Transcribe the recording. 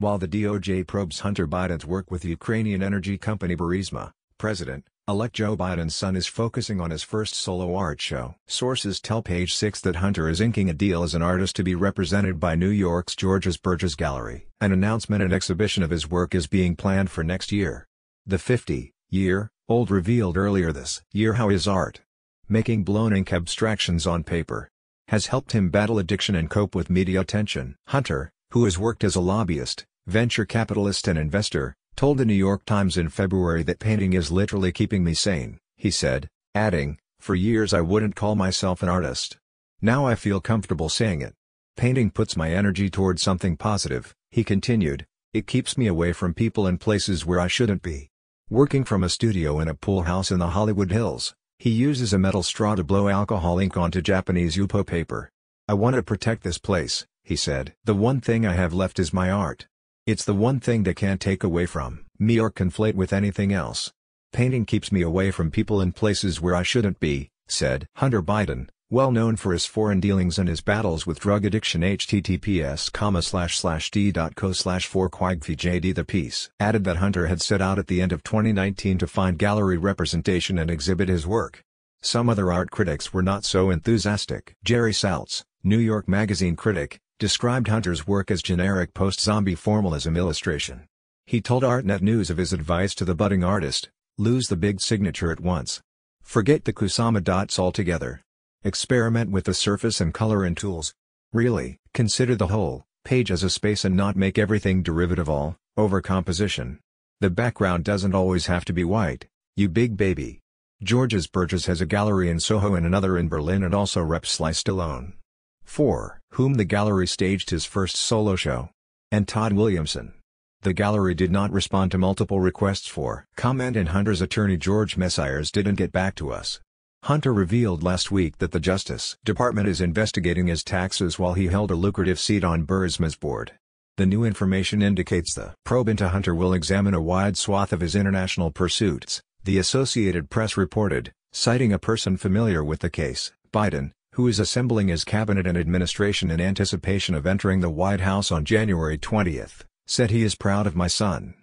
While the DOJ probes Hunter Biden's work with Ukrainian energy company Burisma, President-elect Joe Biden's son is focusing on his first solo art show. Sources tell Page Six that Hunter is inking a deal as an artist to be represented by New York's Georges Burgess Gallery. An announcement and exhibition of his work is being planned for next year. The 50-year-old revealed earlier this year how his art, making blown ink abstractions on paper, has helped him battle addiction and cope with media attention. Hunter, who has worked as a lobbyist, venture capitalist and investor, told the New York Times in February that painting is literally keeping me sane, he said, adding, For years I wouldn't call myself an artist. Now I feel comfortable saying it. Painting puts my energy toward something positive, he continued, it keeps me away from people and places where I shouldn't be. Working from a studio in a pool house in the Hollywood Hills, he uses a metal straw to blow alcohol ink onto Japanese Yupo paper. I want to protect this place, he said. The one thing I have left is my art. It's the one thing they can't take away from me or conflate with anything else. Painting keeps me away from people and places where I shouldn't be, said Hunter Biden, well known for his foreign dealings and his battles with drug addiction https slash slash d.co slash 4 quagvjd The piece added that Hunter had set out at the end of 2019 to find gallery representation and exhibit his work. Some other art critics were not so enthusiastic. Jerry Saltz, New York Magazine critic, described Hunter's work as generic post-zombie formalism illustration. He told ArtNet News of his advice to the budding artist, lose the big signature at once. Forget the Kusama dots altogether. Experiment with the surface and color and tools. Really, consider the whole page as a space and not make everything derivative all, over composition. The background doesn't always have to be white, you big baby. Georges Burgess has a gallery in Soho and another in Berlin and also reps Sly Stallone for whom the gallery staged his first solo show. And Todd Williamson. The gallery did not respond to multiple requests for comment and Hunter's attorney George Messiers didn't get back to us. Hunter revealed last week that the Justice Department is investigating his taxes while he held a lucrative seat on Burisma's board. The new information indicates the probe into Hunter will examine a wide swath of his international pursuits, the Associated Press reported, citing a person familiar with the case, Biden, who is assembling his cabinet and administration in anticipation of entering the White House on January 20, said he is proud of my son.